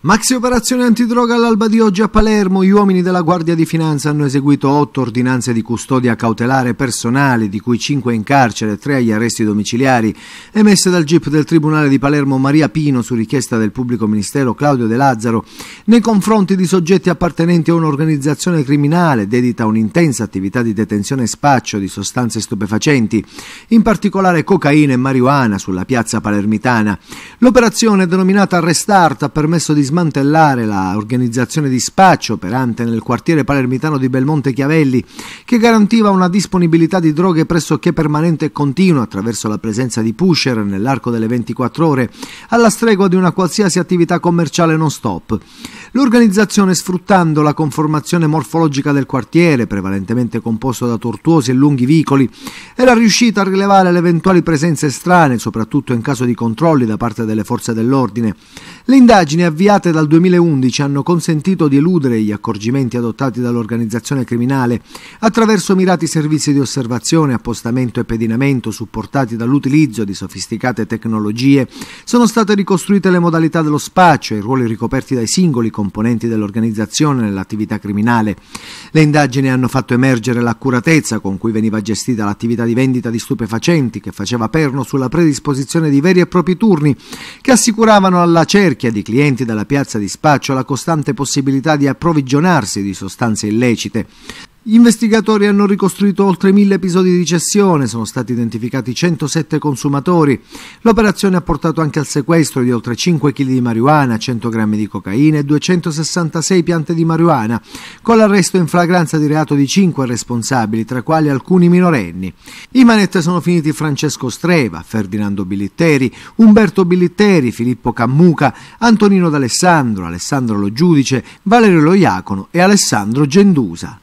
Maxi operazione antidroga all'alba di oggi a Palermo. Gli uomini della Guardia di Finanza hanno eseguito otto ordinanze di custodia cautelare personale, di cui cinque in carcere e tre agli arresti domiciliari, emesse dal GIP del Tribunale di Palermo Maria Pino su richiesta del pubblico ministero Claudio De Lazzaro nei confronti di soggetti appartenenti a un'organizzazione criminale dedita a un'intensa attività di detenzione e spaccio di sostanze stupefacenti, in particolare cocaina e marijuana sulla piazza palermitana. L'operazione denominata Restart ha permesso di smantellare l'organizzazione di spaccio operante nel quartiere palermitano di Belmonte Chiavelli, che garantiva una disponibilità di droghe pressoché permanente e continua attraverso la presenza di pusher nell'arco delle 24 ore, alla stregua di una qualsiasi attività commerciale non stop. L'organizzazione, sfruttando la conformazione morfologica del quartiere, prevalentemente composto da tortuosi e lunghi vicoli, era riuscita a rilevare le eventuali presenze strane, soprattutto in caso di controlli da parte delle forze dell'ordine. Le indagini avviate dal 2011 hanno consentito di eludere gli accorgimenti adottati dall'organizzazione criminale attraverso mirati servizi di osservazione, appostamento e pedinamento supportati dall'utilizzo di sofisticate tecnologie. Sono state ricostruite le modalità dello spaccio e i ruoli ricoperti dai singoli componenti dell'organizzazione nell'attività criminale. Le indagini hanno fatto emergere l'accuratezza con cui veniva gestita l'attività di vendita di stupefacenti che faceva perno sulla predisposizione di veri e propri turni che assicuravano alla cerca chiede clienti dalla piazza di spaccio la costante possibilità di approvvigionarsi di sostanze illecite. Gli investigatori hanno ricostruito oltre mille episodi di cessione, sono stati identificati 107 consumatori. L'operazione ha portato anche al sequestro di oltre 5 kg di marijuana, 100 grammi di cocaina e 266 piante di marijuana, con l'arresto in flagranza di reato di 5 responsabili, tra quali alcuni minorenni. I manette sono finiti Francesco Streva, Ferdinando Bilitteri, Umberto Bilitteri, Filippo Cammuca, Antonino D'Alessandro, Alessandro Lo Giudice, Valerio Lo Iacono e Alessandro Gendusa.